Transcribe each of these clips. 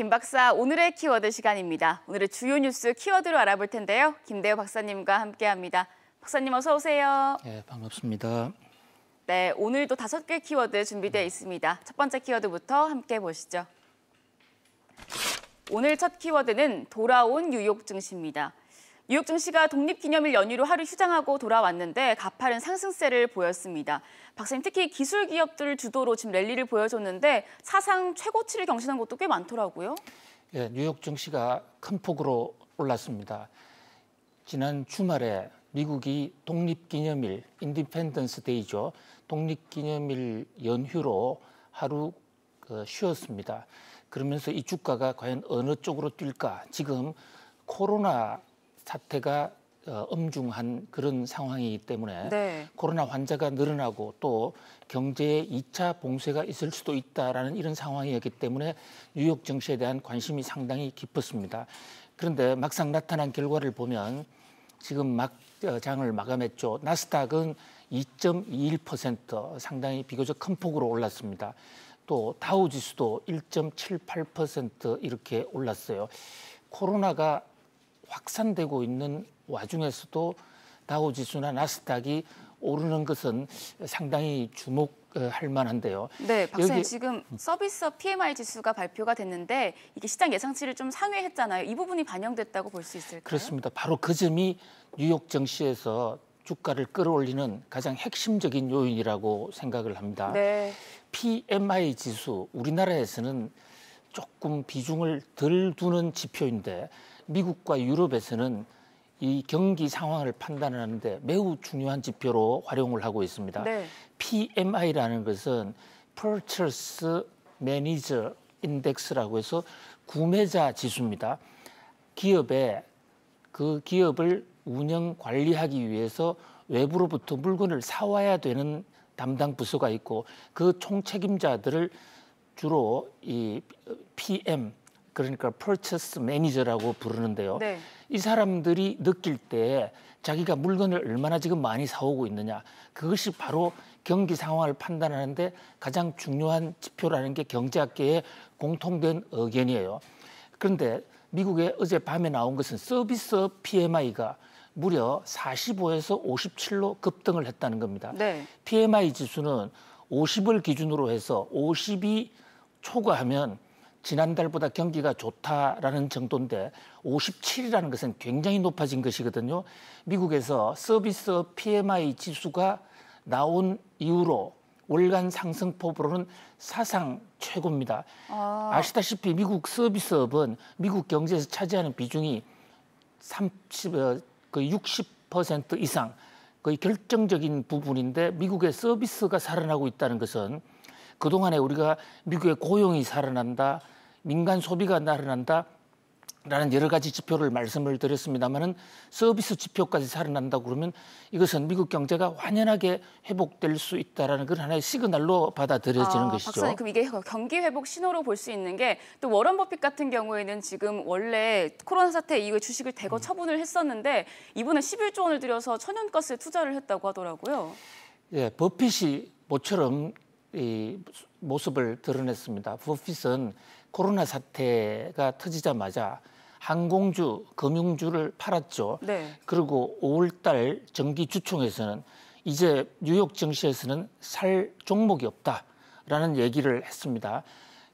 김 박사 오늘의 키워드 시간입니다. 오늘의 주요 뉴스 키워드로 알아볼 텐데요. 김대호 박사님과 함께합니다. 박사님 어서 오세요. 네, 반갑습니다. 네, 오늘도 다섯 개 키워드 준비되어 있습니다. 첫 번째 키워드부터 함께 보시죠. 오늘 첫 키워드는 돌아온 뉴욕 증시입니다. 뉴욕 증시가 독립기념일 연휴로 하루 휴장하고 돌아왔는데 가파른 상승세를 보였습니다. 박사님 특히 기술 기업들을 주도로 지금 랠리를 보여줬는데 사상 최고치를 경신한 것도 꽤 많더라고요. 예, 뉴욕 증시가 큰 폭으로 올랐습니다. 지난 주말에 미국이 독립기념일 인디펜던스 데이죠. 독립기념일 연휴로 하루 그, 쉬었습니다. 그러면서 이 주가가 과연 어느 쪽으로 뛸까? 지금 코로나 사태가 어, 엄중한 그런 상황이기 때문에 네. 코로나 환자가 늘어나고 또 경제에 2차 봉쇄가 있을 수도 있다라는 이런 상황이었기 때문에 뉴욕 증시에 대한 관심이 상당히 깊었습니다. 그런데 막상 나타난 결과를 보면 지금 막 어, 장을 마감했죠. 나스닥은 2.21% 상당히 비교적 큰 폭으로 올랐습니다. 또 다우 지수도 1.78% 이렇게 올랐어요. 코로나가 확산되고 있는 와중에서도 다우 지수나 나스닥이 오르는 것은 상당히 주목할 만한데요. 네, 박사님 여기... 지금 음. 서비스 PMI 지수가 발표가 됐는데 이게 시장 예상치를 좀 상회했잖아요. 이 부분이 반영됐다고 볼 수 있을까요? 그렇습니다. 바로 그 점이 뉴욕 증시에서 주가를 끌어올리는 가장 핵심적인 요인이라고 생각을 합니다. 네. PMI 지수 우리나라에서는 조금 비중을 덜 두는 지표인데 미국과 유럽에서는 이 경기 상황을 판단하는데 매우 중요한 지표로 활용을 하고 있습니다. 네. PMI라는 것은 Purchase Manager Index라고 해서 구매자 지수입니다. 기업에그 기업을 운영 관리하기 위해서 외부로부터 물건을 사와야 되는 담당 부서가 있고 그 총책임자들을 주로 이 PM 그러니까 Purchase Manager라고 부르는데요. 네. 이 사람들이 느낄 때 자기가 물건을 얼마나 지금 많이 사오고 있느냐 그것이 바로 경기 상황을 판단하는데 가장 중요한 지표라는 게 경제학계의 공통된 의견이에요. 그런데 미국에 어제 밤에 나온 것은 서비스업 PMI가 무려 45에서 57로 급등을 했다는 겁니다. 네. PMI 지수는 50을 기준으로 해서 52 초과하면 지난달보다 경기가 좋다라는 정도인데 57이라는 것은 굉장히 높아진 것이거든요. 미국에서 서비스업 PMI 지수가 나온 이후로 월간 상승폭으로는 사상 최고입니다. 아. 시다시피 미국 서비스업은 미국 경제에서 차지하는 비중이 30, 어, 거의 60% 이상 거의 결정적인 부분인데 미국의 서비스가 살아나고 있다는 것은 그동안에 우리가 미국의 고용이 살아난다, 민간 소비가 날아난다, 라는 여러 가지 지표를 말씀을 드렸습니다만은 서비스 지표까지 살아난다고 그러면 이것은 미국 경제가 완연하게 회복될 수 있다라는 걸 하나의 시그널로 받아들여지는 아, 것이죠. 박사님, 그럼 이게 경기 회복 신호로 볼 수 있는 게 또 워런 버핏 같은 경우에는 지금 원래 코로나 사태 이후에 주식을 대거 음. 처분을 했었는데 이번에 11조 원을 들여서 천연가스에 투자를 했다고 하더라고요. 예, 버핏이 모처럼 이 모습을 드러냈습니다. 버핏은 코로나 사태가 터지자마자 항공주, 금융주를 팔았죠. 네. 그리고 5월달 정기 주총에서는 이제 뉴욕 증시에서는 살 종목이 없다라는 얘기를 했습니다.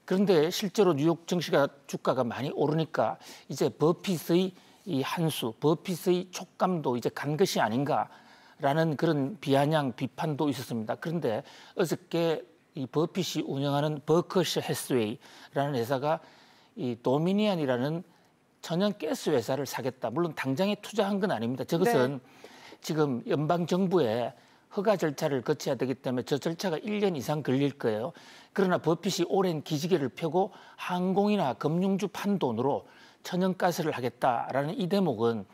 그런데 실제로 뉴욕 증시가 주가가 많이 오르니까 이제 버핏의 이 한수, 버핏의 촉감도 이제 간 것이 아닌가 라는 그런 비아냥 비판도 있었습니다. 그런데 어저께 이 버핏이 운영하는 버커셔 헬스웨이라는 회사가 이 도미니안이라는 천연 가스 회사를 사겠다. 물론 당장에 투자한 건 아닙니다. 저것은 네. 지금 연방 정부의 허가 절차를 거쳐야 되기 때문에 저 절차가 1년 이상 걸릴 거예요. 그러나 버핏이 오랜 기지개를 펴고 항공이나 금융주 판돈으로 천연가스를 하겠다라는 이 대목은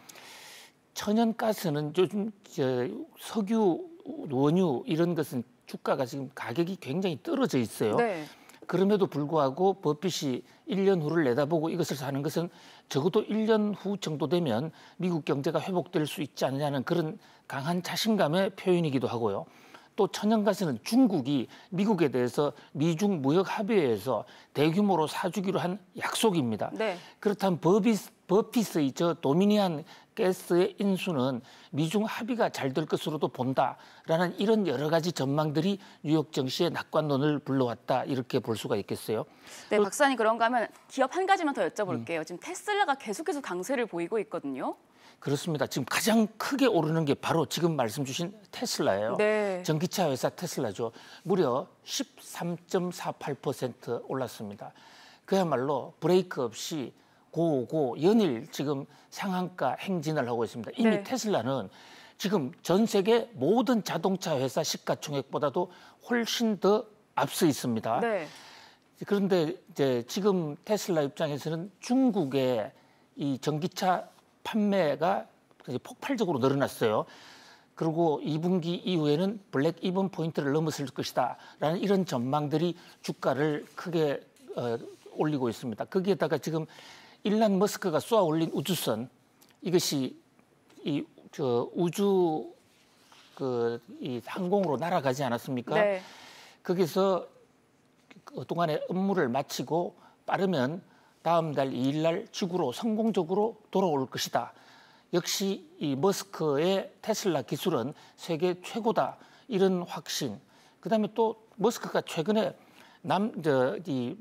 천연가스는 요즘 저 석유, 원유 이런 것은 주가가 지금 가격이 굉장히 떨어져 있어요. 네. 그럼에도 불구하고 버핏이 1년 후를 내다보고 이것을 사는 것은 적어도 1년 후 정도 되면 미국 경제가 회복될 수 있지 않느냐는 그런 강한 자신감의 표현이기도 하고요. 또 천연가스는 중국이 미국에 대해서 미중 무역 합의에서 대규모로 사주기로 한 약속입니다. 네. 그렇다면 버핏, 버핏의 저 도미니안 가스의 인수는 미중 합의가 잘 될 것으로도 본다라는 이런 여러 가지 전망들이 뉴욕 증시의 낙관론을 불러왔다 이렇게 볼 수가 있겠어요. 네, 박사님 그런가 하면 기업 한 가지만 더 여쭤볼게요. 음. 지금 테슬라가 계속해서 강세를 보이고 있거든요. 그렇습니다. 지금 가장 크게 오르는 게 바로 지금 말씀 주신 테슬라예요. 네. 전기차 회사 테슬라죠. 무려 13.48% 올랐습니다. 그야말로 브레이크 없이 고고 연일 지금 상한가 행진을 하고 있습니다. 이미 네. 테슬라는 지금 전 세계 모든 자동차 회사 시가총액보다도 훨씬 더 앞서 있습니다. 네. 그런데 이제 지금 테슬라 입장에서는 중국의 이 전기차 판매가 폭발적으로 늘어났어요. 그리고 2분기 이후에는 블랙 이번 포인트를 넘어설 것이다라는 이런 전망들이 주가를 크게 어, 올리고 있습니다. 거기에다가 지금 일란 머스크가 쏘아 올린 우주선 이것이 이저 우주 그 이 항공으로 날아가지 않았습니까? 네. 거기서 그동안의 업무를 마치고 빠르면 다음 달 2일 날 지구로 성공적으로 돌아올 것이다. 역시 이 머스크의 테슬라 기술은 세계 최고다. 이런 확신. 그다음에 또 머스크가 최근에 남저이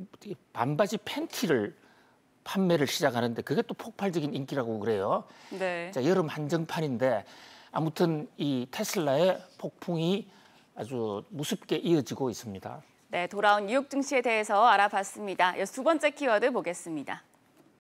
반바지 팬티를 판매를 시작하는데 그게 또 폭발적인 인기라고 그래요. 네. 자, 여름 한정판인데 아무튼 이 테슬라의 폭풍이 아주 무섭게 이어지고 있습니다. 네, 돌아온 뉴욕 증시에 대해서 알아봤습니다. 두 번째 키워드 보겠습니다.